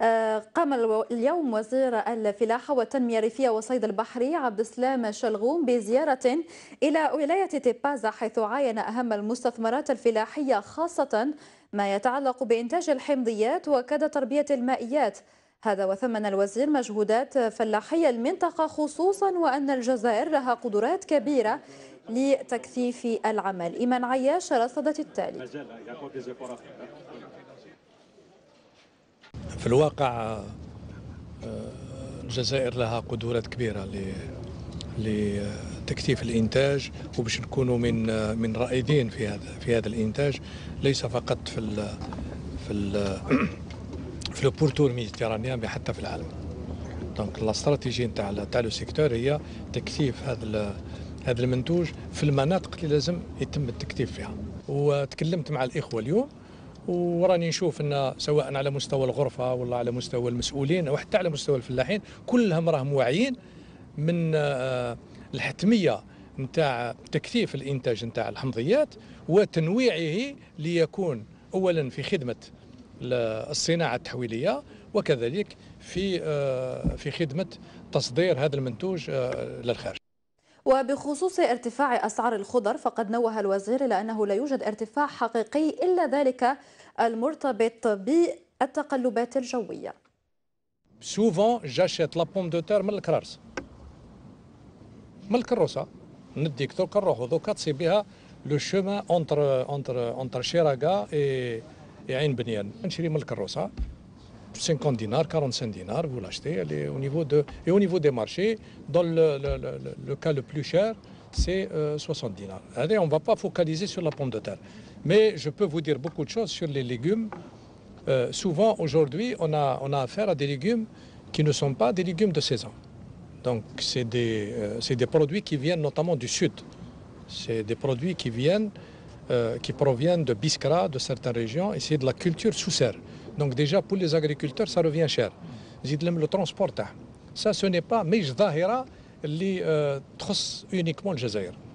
آه، قام اليوم وزير الفلاحة والتنمية الريفية والصيد البحري عبد السلام شلغوم بزيارة إلى ولاية تيبازا حيث عاين أهم المستثمرات الفلاحية خاصة ما يتعلق بإنتاج الحمضيات وكاد تربية المائيات هذا وثمن الوزير مجهودات فلاحي المنطقة خصوصا وأن الجزائر لها قدرات كبيرة لتكثيف العمل إيمان عياش رصدت التالي في الواقع آه، الجزائر لها قدرات كبيره لتكثيف الانتاج وباش نكونوا من آه، من رائدين في هذا في هذا الانتاج ليس فقط في ال في ال في البورتو الميديترانيان بل حتى في العالم دونك الاستراتيجي نتاع تاع لو سيكتور هي تكثيف هذا هذا المنتوج في المناطق اللي لازم يتم التكثيف فيها وتكلمت مع الاخوه اليوم وراني نشوف ان سواء على مستوى الغرفه ولا على مستوى المسؤولين او حتى على مستوى الفلاحين كلهم راهم واعيين من آه، الحتميه نتاع تكثيف الانتاج نتاع الحمضيات وتنويعه ليكون اولا في خدمه الصناعه التحويليه وكذلك في آه، في خدمه تصدير هذا المنتوج آه، للخارج وبخصوص ارتفاع أسعار الخضر فقد نوه الوزير إلى أنه لا يوجد ارتفاع حقيقي إلا ذلك المرتبط بالتقلبات الجوية سوفون جاشيت لا بوم دو تير من الكرارس من الكروسه نديك دوكا نروحو دوكا تصيب بها لو شومان اونتر اونتر اونتر شيراكا اي عين بنيان نشري من الكروسه 50 dinars, 45 dinars, vous l'achetez. Elle est niveau de, et au niveau des marchés, dans le, cas le plus cher, c'est 60 euh, dinars. Allez, on ne va pas focaliser sur la pomme de terre. Mais je peux vous dire beaucoup de choses sur les légumes. Euh, souvent, aujourd'hui, on a, affaire à des légumes qui ne sont pas des légumes de saison. Donc, c'est des euh, produits qui viennent notamment du sud. C'est des produits qui viennent euh, qui proviennent de Biskra, de certaines régions, et c'est de la culture sous serre. Donc déjà, pour les agriculteurs, ça revient cher. le transport. Hein. Ça, ce n'est pas... Mais les تخص euh, uniquement le Jazair.